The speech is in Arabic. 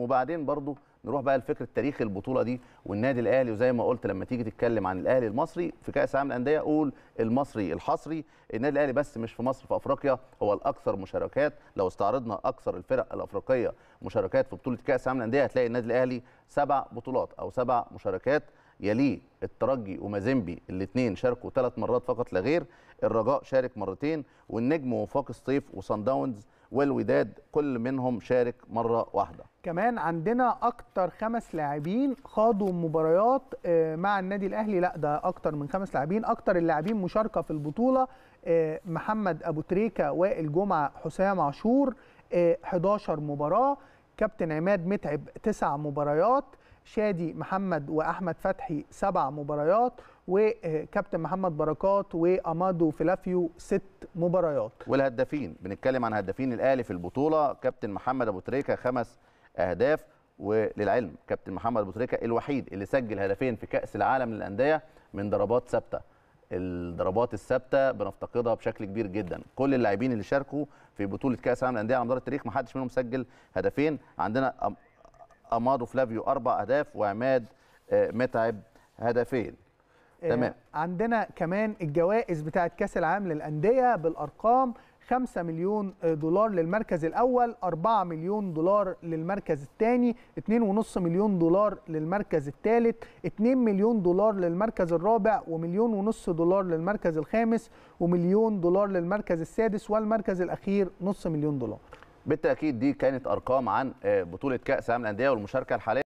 وبعدين برضو نروح بقى لفكره تاريخ البطوله دي والنادي الاهلي وزي ما قلت لما تيجي تتكلم عن الاهلي المصري في كاس العالم الأندية قول المصري الحصري النادي الاهلي بس مش في مصر في افريقيا هو الاكثر مشاركات لو استعرضنا اكثر الفرق الافريقيه مشاركات في بطوله كاس العالم الأندية هتلاقي النادي الاهلي سبع بطولات او سبع مشاركات يليه الترجي ومازيمبي الاثنين شاركوا ثلاث مرات فقط لا غير الرجاء شارك مرتين والنجم وفاق الصيف وصن داونز والوداد كل منهم شارك مره واحده كمان عندنا اكتر خمس لاعبين خاضوا مباريات آه، مع النادي الاهلي لا ده اكتر من خمس لاعبين اكتر اللاعبين مشاركه في البطوله آه، محمد ابو تريكه وائل جمعه حسام عاشور 11 آه، مباراه كابتن عماد متعب 9 مباريات شادي محمد واحمد فتحي سبع مباريات وكابتن محمد بركات وامادو فلافيو ست مباريات والهدافين بنتكلم عن هدافين الاهلي في البطوله كابتن محمد ابو تريكه خمس اهداف وللعلم كابتن محمد ابو تريكه الوحيد اللي سجل هدفين في كاس العالم للانديه من ضربات ثابته الضربات الثابته بنفتقدها بشكل كبير جدا كل اللاعبين اللي شاركوا في بطوله كاس العالم للانديه على مدار التاريخ ما حدش منهم سجل هدفين عندنا امادو فلافيو اربع اهداف وعماد آه، متعب هدفين آه، تمام عندنا كمان الجوائز بتاعه كاس العالم للانديه بالارقام 5 مليون آه، دولار للمركز الاول 4 مليون دولار للمركز الثاني 2.5 مليون دولار للمركز الثالث 2 مليون دولار للمركز الرابع ومليون ونص دولار للمركز الخامس ومليون دولار للمركز السادس والمركز الاخير نص مليون دولار بالتاكيد دي كانت ارقام عن آه، بطوله كاس العالم للانديه والمشاركه الحاليه